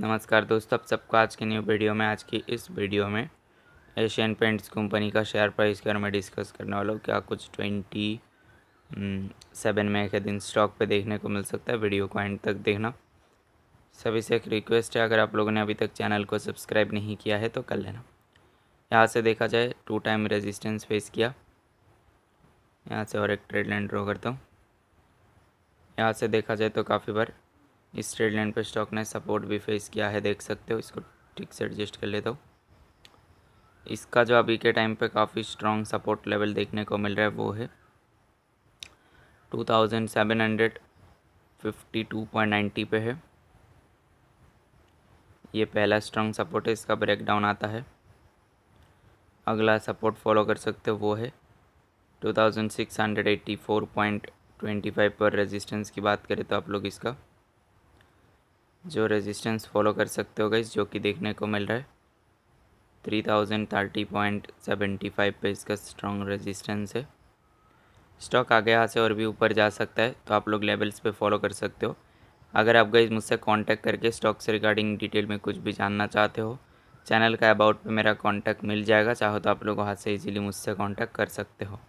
नमस्कार दोस्तों आप सबको आज के न्यू वीडियो में आज की इस वीडियो में एशियन पेंट्स कंपनी का शेयर प्राइस के बारे में डिस्कस करने वाला हूँ क्या कुछ ट्वेंटी सेवन में के दिन स्टॉक पे देखने को मिल सकता है वीडियो को एंड तक देखना सभी से एक रिक्वेस्ट है अगर आप लोगों ने अभी तक चैनल को सब्सक्राइब नहीं किया है तो कर लेना यहाँ से देखा जाए टू टाइम रेजिस्टेंस फेस किया यहाँ से और एक ट्रेड लाइन ड्रॉ करता हूँ यहाँ से देखा जाए तो काफ़ी बार इस ट्रेड लाइन पर स्टॉक ने सपोर्ट भी फेस किया है देख सकते हो इसको ठीक से एडजस्ट कर लेता हूँ इसका जो अभी के टाइम पे काफ़ी स्ट्रॉन्ग सपोर्ट लेवल देखने को मिल रहा है वो है two thousand seven hundred fifty two point ninety पे है ये पहला स्ट्रॉन्ग सपोर्ट है इसका ब्रेकडाउन आता है अगला सपोर्ट फॉलो कर सकते हो वो है two thousand six hundred eighty four point twenty five पर रेजिस्टेंस की बात करें तो आप लोग इसका जो रेजिस्टेंस फॉलो कर सकते हो गई जो कि देखने को मिल रहा है three thousand thirty point seventy five पर इसका स्ट्रॉन्ग रेजिस्टेंस है स्टॉक आगे यहाँ से और भी ऊपर जा सकता है तो आप लोग लेवल्स पे फॉलो कर सकते हो अगर आप गई मुझसे कांटेक्ट करके स्टॉक से रिगार्डिंग डिटेल में कुछ भी जानना चाहते हो चैनल का अबाउट पे मेरा कांटेक्ट मिल जाएगा चाहो तो आप लोग वहाँ से इजीली मुझसे कांटेक्ट कर सकते हो